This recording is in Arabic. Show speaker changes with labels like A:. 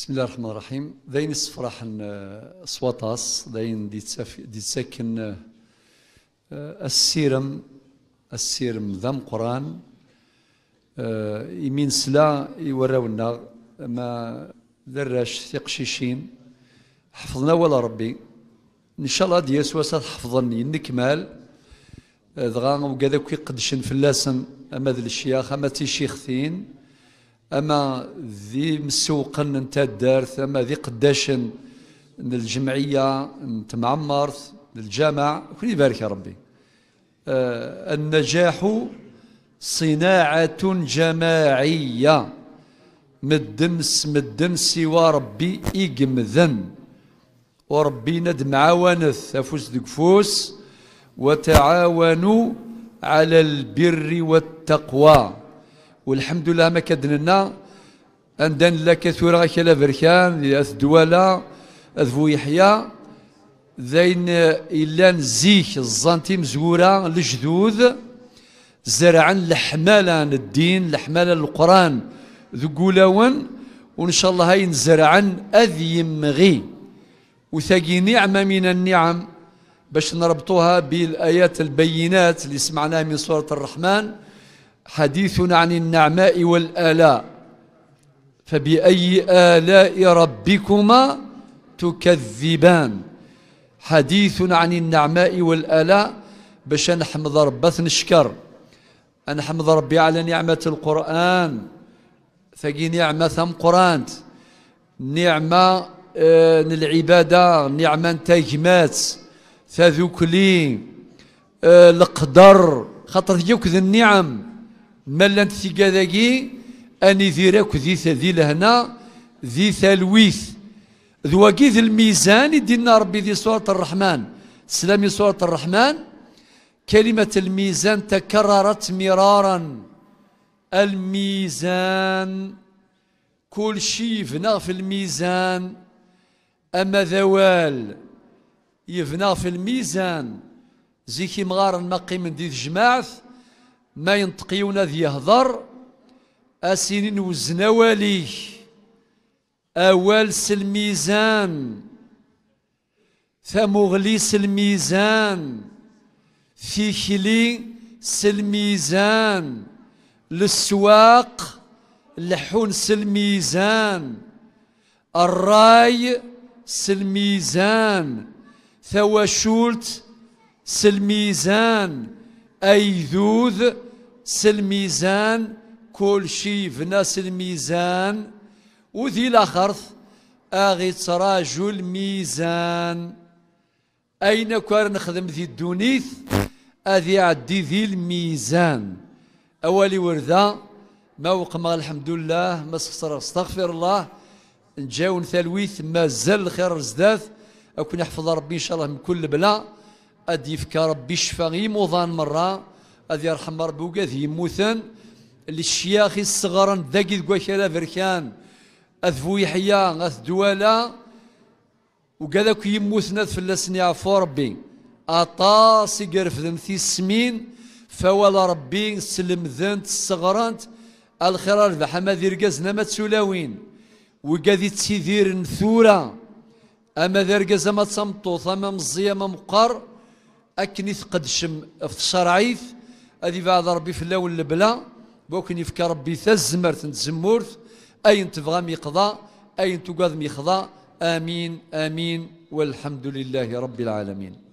A: بسم الله الرحمن الرحيم داين السفراح آه، سواطاس داين دي تسكن آه، آه، السيرم السيرم ذم قران يمين سلا يوراونا ما ذراش ثقشيشين حفظنا ولا ربي ان شاء الله دي يسوس حفظني النكمال دغا وكذا كي قدشن فلاسن اما ذي الشياخ اما تيشيخ ثين اما ذي مسوقن انت الدارث اما ذي قداشن الجمعيه معمر للجامع كل يبارك يا ربي آه النجاح صناعة جماعية مدمس مدمس سوى ربي إجمذن وربي ندم عوانث أفوس دقفوس وتعاونوا على البر والتقوى والحمد لله ما كدننا أندن لا كثيرا كلا بركان لأث دولة أذفو يحيى ذين إلا نزيك الزنتيم زورا الجذوذ زرعا لحمالا الدين لحمالا القرآن ذقولاون وإن شاء الله هاي زرعا أذ يمغي وثقي نعمة من النعم باش نربطوها بالآيات البينات اللي سمعناها من سورة الرحمن حديث عن النعماء والآلاء فبأي آلاء ربكما تكذبان حديث عن النعماء والآلاء باش نحمد ربي نشكر نحمد ربي على نعمة القرآن ثقي نعمة ثم قرآن نعمة آه العبادة نعمة تاجمات ثذوكلي آه القدر خاطر يوكذ النعم ما لانت ذاكي اني ذيراك ذي ذي لهنا ذي تلويث ذواكي ذي الميزان يدينا ربي ذي سورة الرحمن سلامي سورة الرحمن كلمة الميزان تكررت مرارا الميزان كل شيء يفنى في الميزان أما ذوال يفنى في الميزان زيكي مغار ما من دي جماعث ما ينطقيون ذي يهضر أسين وزنوالي أوالي أوال سلميزان ثمغلي سلميزان فيكلي سلميزان للسواق لحون سلميزان الراي سلميزان ثواشولت سلميزان أيذوذ سلميزان كل شي فنا سلميزان وذي لاخرث اغي تراجو الميزان اين كان نخدم ذي الدونيث اذي عدي ذي الميزان اولي وردة ما وقم الحمد لله ما سخسر استغفر الله نجاو ما مازال الخير رزداث اكون يحفظ ربي ان شاء الله من كل بلا ادي يفكى ربي شفا غي موضان مره أذ يرحم ربي وقاذ يموتن للشياخ ذاك ذاكي ذكوشالا فركان أذ فو يحيى أذ دوالا وقاذاك يموثن أذ فلسن يعفو ربي أطاس يقرفذن في السمين فوالا ربي سلم ذنت الصغرانت الخير ربح ما ذي رقزنا ما تسولاوين وقاذي تسيدير نثورا أما ذي رقز ما تسمطوط أما مزية ما مقر أكني ثقدشم في شرعيث هذه بعد ربي في الاول البلا بوكن يفكر ربي تزمرت تزمورت اين تبغى ميقضى اين تقاد ميخضى امين امين والحمد لله رب العالمين